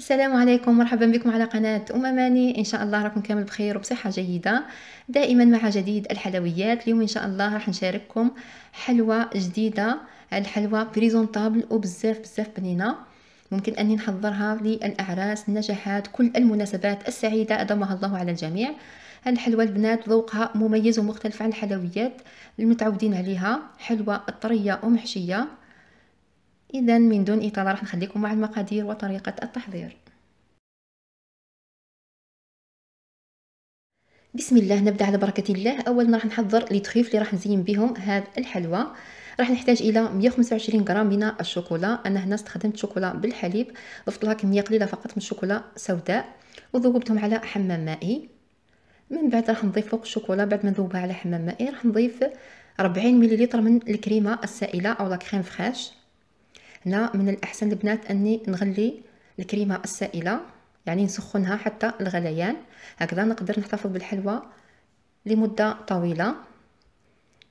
السلام عليكم مرحبا بكم على قناة أمماني إن شاء الله راكم كامل بخير وبصحة جيدة دائما مع جديد الحلويات اليوم إن شاء الله راح نشارككم حلوى جديدة الحلوى بريزونطابل وبزاف بزاف بنينة ممكن أني نحضرها للأعراس النجاحات كل المناسبات السعيدة أدامها الله على الجميع الحلوى البنات ذوقها مميز ومختلف عن الحلويات المتعودين عليها حلوى طرية ومحشية اذا من دون اطاله راح نخليكم مع المقادير وطريقه التحضير بسم الله نبدا على بركه الله اولا راح نحضر لي تريف اللي راح نزين بهم هاد الحلوى راح نحتاج الى 125 غرام من الشوكولا انا هنا استخدمت شوكولا بالحليب ضفت لها كميه قليله فقط من الشوكولا سوداء وذوبتهم على حمام مائي من بعد راح نضيف فوق الشوكولا بعد ما نذوبها على حمام مائي راح نضيف 40 ملل من الكريمه السائله او لا كريم فريش هنا من الأحسن البنات أني نغلي الكريمة السائلة يعني نسخنها حتى الغليان هكذا نقدر نحتفظ بالحلوى لمدة طويلة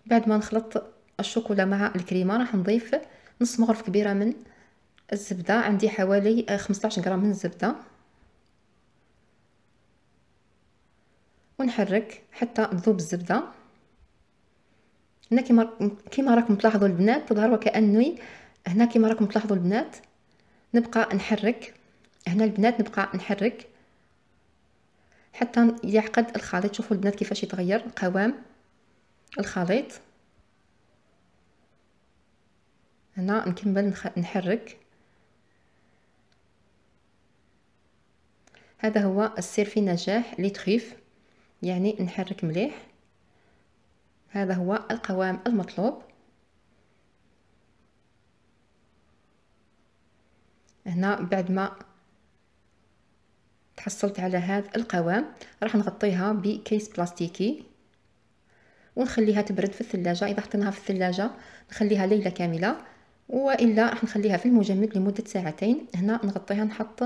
بعد ما نخلط الشوكولا مع الكريمة راح نضيف نص مغرف كبيرة من الزبدة عندي حوالي 15 غرام من الزبدة ونحرك حتى تذوب الزبده هنا كيما كيما راكم تلاحظوا البنات تظهر وكاني هنا كما راكم تلاحظوا البنات نبقى نحرك هنا البنات نبقى نحرك حتى يعقد الخليط شوفوا البنات كيفاش يتغير قوام الخليط هنا نكمل نحرك هذا هو السر في نجاح لي تخيف يعني نحرك مليح هذا هو القوام المطلوب هنا بعد ما تحصلت على هذا القوام راح نغطيها بكيس بلاستيكي ونخليها تبرد في الثلاجة إذا حطيناها في الثلاجة نخليها ليلة كاملة وإلا راح نخليها في المجمد لمدة ساعتين هنا نغطيها نحط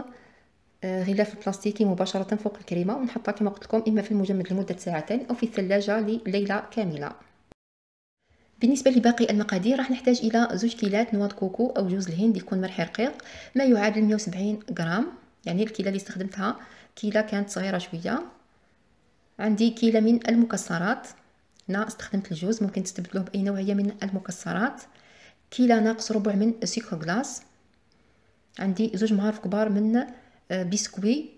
آه، غلاف بلاستيكي مباشرة فوق الكريمة ونحطها كما قلت لكم إما في المجمد لمدة ساعتين أو في الثلاجة لليلة كاملة بالنسبه لباقي المقادير راح نحتاج الى زوج كيلات نواه كوكو او جوز الهند يكون مرح رقيق ما يعادل 170 غرام يعني الكيله اللي استخدمتها كيله كانت صغيره شويه عندي كيله من المكسرات هنا استخدمت الجوز ممكن تستبدلوه باي نوعيه من المكسرات كيله ناقص ربع من سكر غلاس عندي زوج مهارف كبار من آه، بسكوي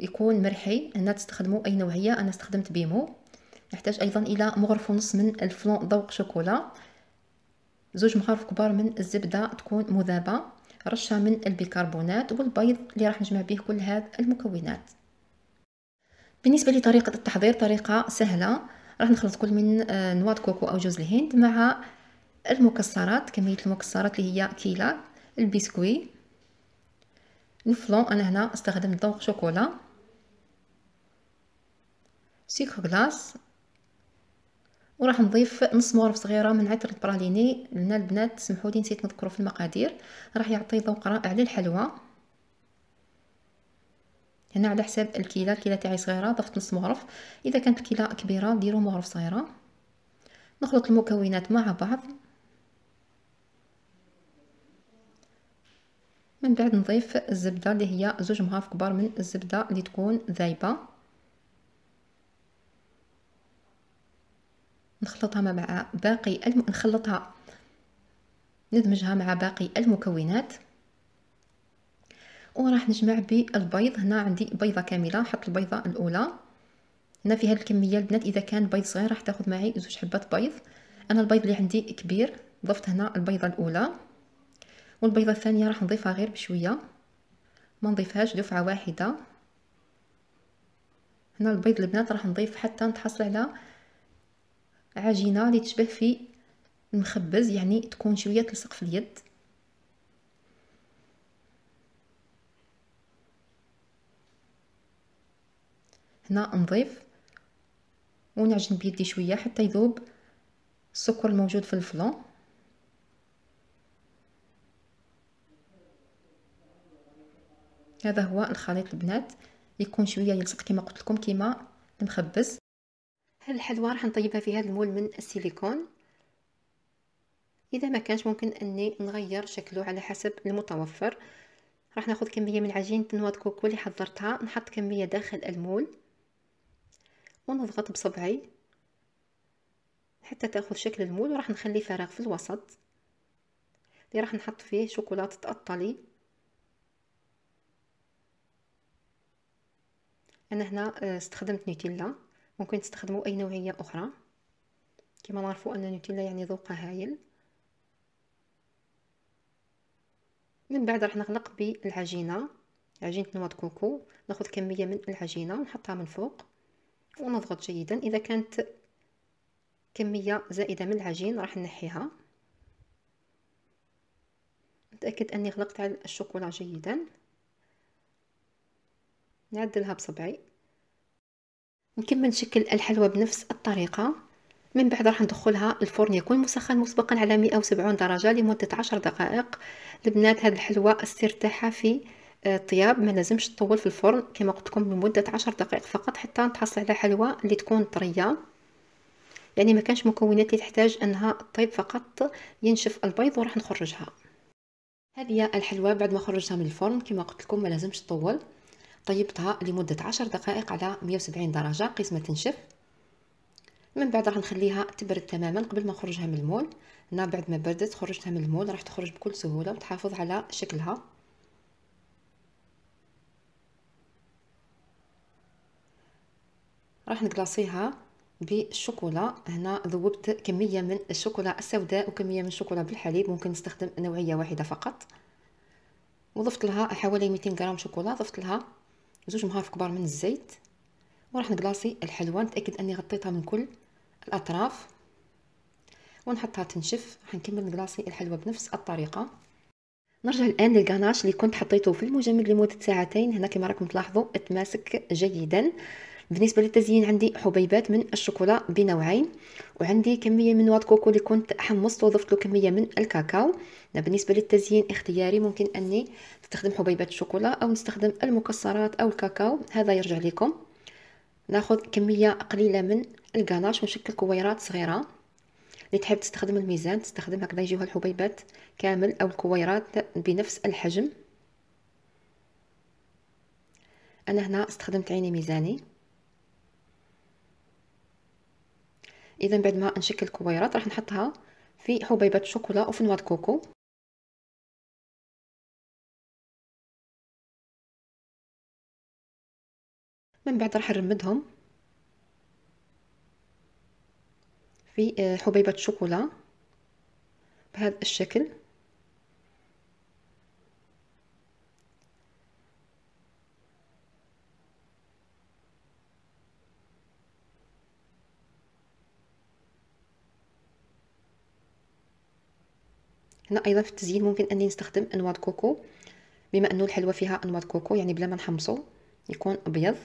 يكون مرحي هنا تستخدموا اي نوعيه انا استخدمت بيمو نحتاج أيضا إلى مغرف ونص من الفلون ذوق شوكولا زوج مغارف كبار من الزبدة تكون مذابة رشة من البيكربونات والبيض اللي راح نجمع به كل هذه المكونات بالنسبة لطريقة التحضير طريقة سهلة راح نخلط كل من آه، نواة كوكو أو جوز الهند مع المكسرات كمية المكسرات اللي هي كيلا البسكوي الفلون أنا هنا استخدمت ذوق شوكولا سكر غلاس وراح نضيف نص مغرف صغيره من عطر البراليني لنا البنات سمحوا لي نسيت نذكره في المقادير راح يعطي ذوق رائع للحلوى هنا على حساب الكيله الكيله تاعي صغيره ضفت نص مغرف اذا كانت كيله كبيره ديروا مغرف صغيره نخلط المكونات مع بعض من بعد نضيف الزبده اللي هي زوج مغارف كبار من الزبده اللي تكون ذايبه نخلطها مع باقي الم... نخلطها ندمجها مع باقي المكونات وراح نجمع بالبيض هنا عندي بيضه كامله حط البيضه الاولى هنا في هذه الكميه البنات اذا كان بيض صغير راح تاخذ معي زوج حبات بيض انا البيض اللي عندي كبير ضفت هنا البيضه الاولى والبيضه الثانيه راح نضيفها غير بشويه ما نضيفهاش دفعه واحده هنا البيض البنات راح نضيف حتى نتحصل على عجينه اللي تشبه في المخبز يعني تكون شويه تلصق في اليد هنا نضيف ونعجن بيدي شويه حتى يذوب السكر الموجود في الفلون هذا هو الخليط البنات يكون شويه يلصق كما قلت لكم كما المخبز هاد الحلوى راح نطيبها في هاد المول من السيليكون اذا ما كانش ممكن اني نغير شكله على حسب المتوفر راح ناخذ كميه من عجينه نواة كوكو اللي حضرتها نحط كميه داخل المول ونضغط بصبعي حتى تاخذ شكل المول وراح نخلي فراغ في الوسط اللي راح نحط فيه شوكولاته اطلي انا هنا آه، استخدمت نوتيلا ممكن تستخدموا اي نوعيه اخرى كما نعرفوا ان نوتيلا يعني ذوقها هايل من بعد راح نغلق بالعجينه عجينه نواه كوكو ناخذ كميه من العجينه ونحطها من فوق ونضغط جيدا اذا كانت كميه زائده من العجين راح نحيها نتاكد اني غلقت على الشوكولا جيدا نعدلها بصبعي نكمل نشكل الحلوى بنفس الطريقه من بعد راح ندخلها الفرن يكون مسخن مسبقا على 170 درجه لمده 10 دقائق البنات هاد الحلوى السر تاعها في الطياب آه، ما لازمش تطول في الفرن كما قلت لكم لمده 10 دقائق فقط حتى نتحصل على حلوى اللي تكون طريه يعني ما كانش مكونات اللي تحتاج انها طيب فقط ينشف البيض وراح نخرجها هذه الحلوى بعد ما خرجتها من الفرن كما قلت لكم ما لازمش تطول طيبتها لمدة عشر دقائق على 170 درجة قيس ما تنشف من بعد راح نخليها تبرد تماما قبل ما نخرجها من المول هنا بعد ما بردت خرجتها من المول راح تخرج بكل سهولة وتحافظ على شكلها راح نقلاصيها بالشوكولا هنا ذوبت كمية من الشوكولا السوداء وكمية من الشوكولا بالحليب ممكن نستخدم نوعية واحدة فقط وضفت لها حوالي 200 غرام شوكولا ضفت لها زوج مهارف كبار من الزيت وراح نكلاصي الحلوى نتاكد اني غطيتها من كل الاطراف ونحطها تنشف راح نكمل نكلاصي الحلوى بنفس الطريقه نرجع الان للكاناش اللي كنت حطيته في المجمد لمده ساعتين هنا كما راكم تلاحظوا تماسك جيدا بالنسبه للتزيين عندي حبيبات من الشوكولا بنوعين وعندي كميه من واد كوكو اللي كنت حمصت وضفت له كميه من الكاكاو بالنسبه للتزيين اختياري ممكن اني نستخدم حبيبات الشوكولا او نستخدم المكسرات او الكاكاو هذا يرجع لكم ناخذ كميه قليله من الكلاش ونشكل كويرات صغيره اللي تحب تستخدم الميزان تستخدم هكذا يجيوها الحبيبات كامل او الكويرات بنفس الحجم انا هنا استخدمت عيني ميزاني اذا بعد ما نشكل كويرات راح نحطها في حبيبات شوكولا وفي نواة كوكو من بعد راح نرمدهم في آه، حبيبة شوكولا بهذا الشكل هنا ايضا في التزيين ممكن اني نستخدم انواد كوكو بما انه الحلوى فيها انواد كوكو يعني بلا ما نحمصو يكون ابيض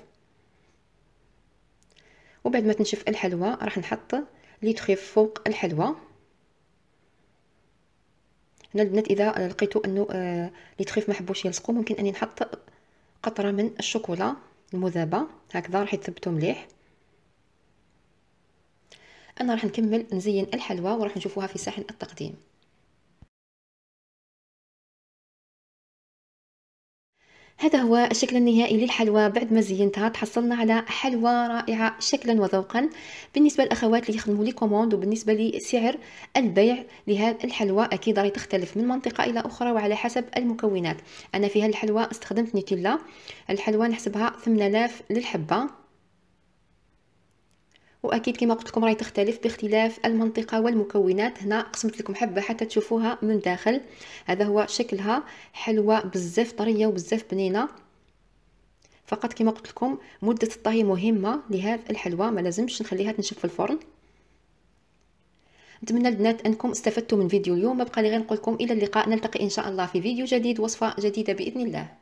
وبعد ما تنشف الحلوى راح نحط لي تخيف فوق الحلوى هنا البنات اذا لقيتو انه آه، لي تخيف ما حبوش يلصقوا ممكن اني نحط قطره من الشوكولا المذابه هكذا راح يتثبتوا مليح انا راح نكمل نزين الحلوى وراح نشوفوها في صحن التقديم هذا هو الشكل النهائي للحلوى بعد ما زينتها تحصلنا على حلوى رائعه شكلا وذوقا بالنسبه للاخوات اللي يخدموا لي كوموند وبالنسبه لسعر البيع لهذا الحلوى اكيد راهي تختلف من منطقه الى اخرى وعلى حسب المكونات انا في هذه الحلوى استخدمت نيتيلا الحلوى نحسبها 8000 للحبه واكيد كما قلت لكم راهي تختلف باختلاف المنطقه والمكونات هنا قسمت لكم حبه حتى تشوفوها من داخل هذا هو شكلها حلوه بزاف طريه وبزاف بنينه فقط كما قلت لكم مده الطهي مهمه لهذا الحلوه ما لازمش نخليها تنشف في الفرن نتمنى البنات انكم استفدتوا من فيديو اليوم ما بقى لي غير نقول لكم الى اللقاء نلتقي ان شاء الله في فيديو جديد وصفه جديده باذن الله